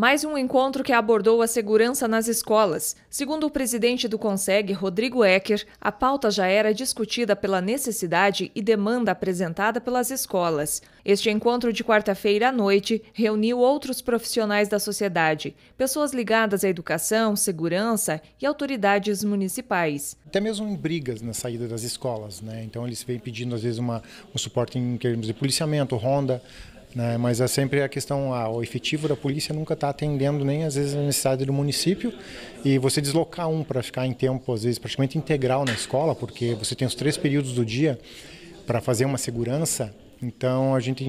Mais um encontro que abordou a segurança nas escolas. Segundo o presidente do Conseg, Rodrigo Ecker, a pauta já era discutida pela necessidade e demanda apresentada pelas escolas. Este encontro de quarta-feira à noite reuniu outros profissionais da sociedade, pessoas ligadas à educação, segurança e autoridades municipais. Até mesmo em brigas na saída das escolas, né? Então eles vêm pedindo às vezes uma, um suporte em termos de policiamento, ronda, né? Mas é sempre a questão, ah, o efetivo da polícia nunca está atendendo nem às vezes a necessidade do município e você deslocar um para ficar em tempo, às vezes, praticamente integral na escola, porque você tem os três períodos do dia para fazer uma segurança, então a gente,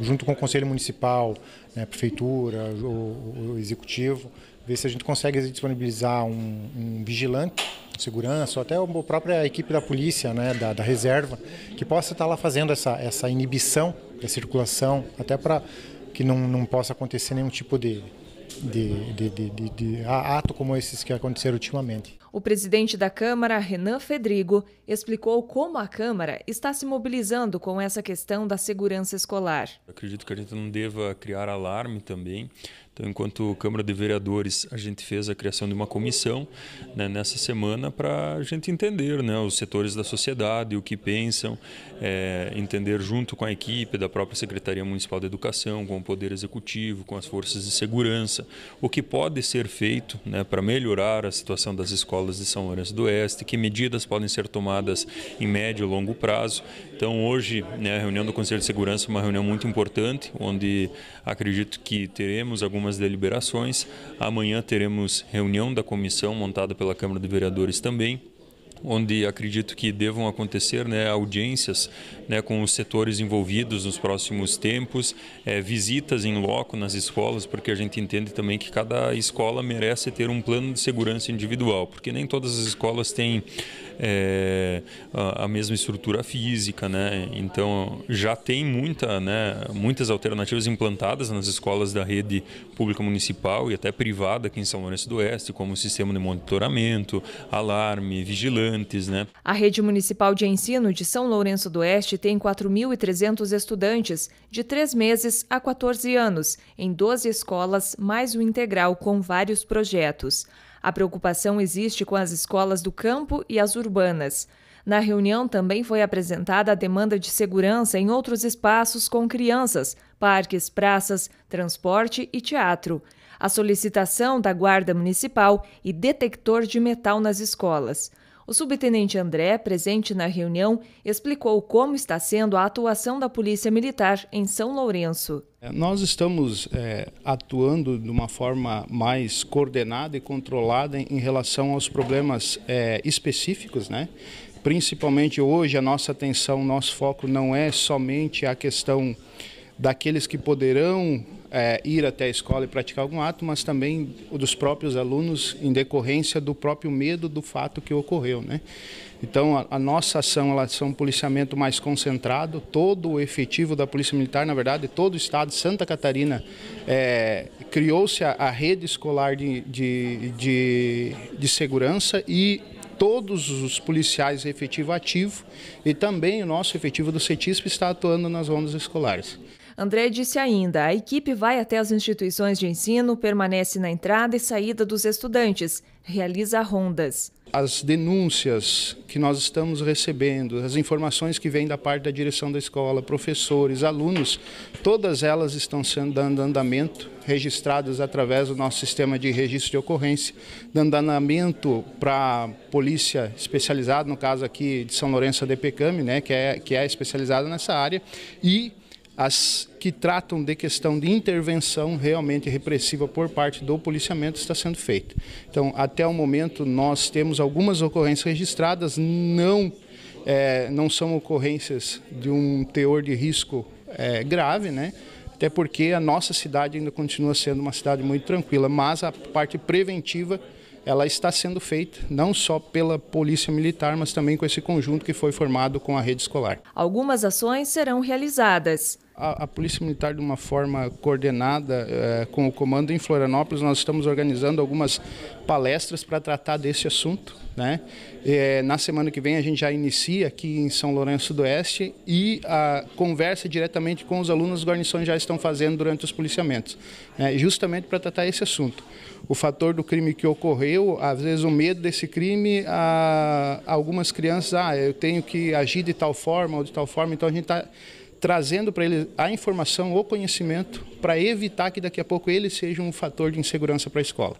junto com o conselho municipal, né, prefeitura, o, o executivo, ver se a gente consegue disponibilizar um, um vigilante segurança, ou até a própria equipe da polícia, né, da, da reserva, que possa estar tá lá fazendo essa, essa inibição da circulação, até para que não, não possa acontecer nenhum tipo de, de, de, de, de ato como esses que aconteceram ultimamente. O presidente da Câmara, Renan Fedrigo, explicou como a Câmara está se mobilizando com essa questão da segurança escolar. Eu acredito que a gente não deva criar alarme também. Então, enquanto Câmara de Vereadores, a gente fez a criação de uma comissão né, nessa semana para a gente entender né, os setores da sociedade, o que pensam, é, entender junto com a equipe da própria Secretaria Municipal de Educação, com o Poder Executivo, com as forças de segurança, o que pode ser feito né, para melhorar a situação das escolas escolas de São Lourenço do Oeste, que medidas podem ser tomadas em médio e longo prazo. Então, hoje, né, a reunião do Conselho de Segurança é uma reunião muito importante, onde acredito que teremos algumas deliberações. Amanhã teremos reunião da comissão montada pela Câmara de Vereadores também onde acredito que devam acontecer né, audiências né, com os setores envolvidos nos próximos tempos, é, visitas em loco nas escolas, porque a gente entende também que cada escola merece ter um plano de segurança individual, porque nem todas as escolas têm é, a, mesma estrutura física, né? então já tem muita, né, muitas alternativas implantadas nas escolas da rede pública municipal e até privada aqui em São Lourenço do Oeste, como o sistema de monitoramento, alarme, vigilância, estudantes, né? A rede municipal de ensino de São Lourenço do Oeste tem 4.300 estudantes de 3 meses a 14 anos, em 12 escolas, mais o integral com vários projetos. A preocupação existe com as escolas do campo e as urbanas. Na reunião também foi apresentada a demanda de segurança em outros espaços com crianças, parques, praças, transporte e teatro. A solicitação da Guarda Municipal e detector de metal nas escolas. O subtenente André, presente na reunião, explicou como está sendo a atuação da Polícia Militar em São Lourenço. É, nós estamos é, atuando de uma forma mais coordenada e controlada em relação aos problemas é, específicos, né? Principalmente hoje a nossa atenção, nosso foco não é somente a questão daqueles que poderão é, ir até a escola e praticar algum ato, mas também dos próprios alunos em decorrência do próprio medo do fato que ocorreu, né? Então, a, a, nossa ação, ela é um policiamento mais concentrado. Todo o efetivo da Polícia Militar, na verdade, todo o Estado de Santa Catarina é, criou-se a, a, rede escolar de, de, de, de segurança e todos os policiais efetivo ativo e também o nosso efetivo do CETISP está atuando nas zonas escolares. André disse ainda: a equipe vai até as instituições de ensino, permanece na entrada e saída dos estudantes, realiza rondas. As denúncias que nós estamos recebendo, as informações que vêm da parte da direção da escola, professores, alunos, todas elas estão sendo dando andamento, registradas através do nosso sistema de registro de ocorrência, dando andamento para a polícia especializada, no caso aqui de São Lourenço da DPCAM, né, que, é, que é especializada nessa área, e as que tratam de questão de intervenção realmente repressiva por parte do policiamento está sendo feita. Então, até o momento, nós temos algumas ocorrências registradas, não, é, não são ocorrências de um teor de risco é, grave, né? até porque a nossa cidade ainda continua sendo uma cidade muito tranquila, mas a parte preventiva ela está sendo feita não só pela Polícia Militar, mas também com esse conjunto que foi formado com a rede escolar. Algumas ações serão realizadas. A, a, Polícia Militar, de uma forma coordenada é, com o comando em Florianópolis, nós estamos organizando algumas palestras para tratar desse assunto. Né? É, na semana que vem a gente já inicia aqui em São Lourenço do Oeste e a conversa diretamente com os alunos, as guarnições já estão fazendo durante os policiamentos, né? justamente para tratar esse assunto. O fator do crime que ocorreu, às vezes o medo desse crime, a, a algumas crianças, ah, eu tenho que agir de tal forma ou de tal forma, então a gente está trazendo para eles a informação, o conhecimento, para evitar que daqui a pouco ele seja um fator de insegurança para a escola.